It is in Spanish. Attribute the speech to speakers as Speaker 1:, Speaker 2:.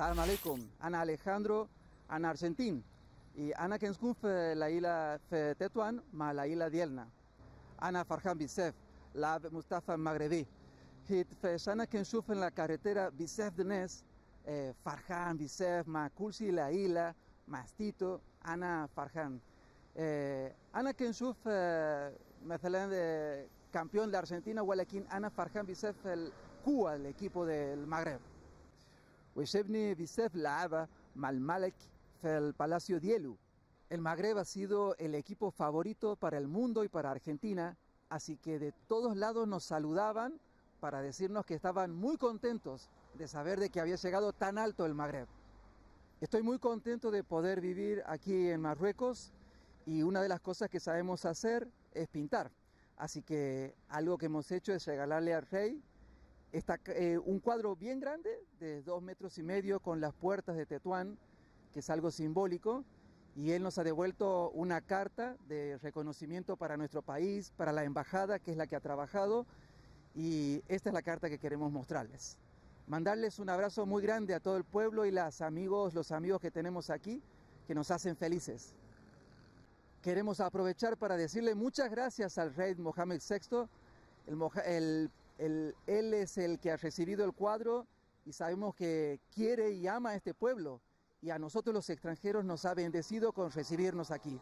Speaker 1: Salam aleikum, Ana Alejandro, Ana Argentín. Y Ana Kenskunf, eh, la isla Tetuán, ma la isla Dielna. Ana Farhan Bisef, la Mustafa Magrebí. Hit Ana Kenskunf en la carretera Bisef de Nes, eh, Farhan Bisef, ma la isla, Mastito, Ana Farhan. Eh, Ana mezclan de campeón de Argentina, Walakin Ana Farhan Bisef, el Cuba, el equipo del Magreb. Malmalek el Palacio Dielu. El Magreb ha sido el equipo favorito para el mundo y para Argentina, así que de todos lados nos saludaban para decirnos que estaban muy contentos de saber de que había llegado tan alto el Magreb. Estoy muy contento de poder vivir aquí en Marruecos y una de las cosas que sabemos hacer es pintar. Así que algo que hemos hecho es regalarle al rey Está eh, un cuadro bien grande, de dos metros y medio, con las puertas de Tetuán, que es algo simbólico, y él nos ha devuelto una carta de reconocimiento para nuestro país, para la embajada, que es la que ha trabajado, y esta es la carta que queremos mostrarles. Mandarles un abrazo muy grande a todo el pueblo y las amigos, los amigos que tenemos aquí, que nos hacen felices. Queremos aprovechar para decirle muchas gracias al rey Mohammed VI, el, el él, es el que ha recibido el cuadro y sabemos que quiere y ama a este pueblo y a nosotros los extranjeros nos ha bendecido con recibirnos aquí.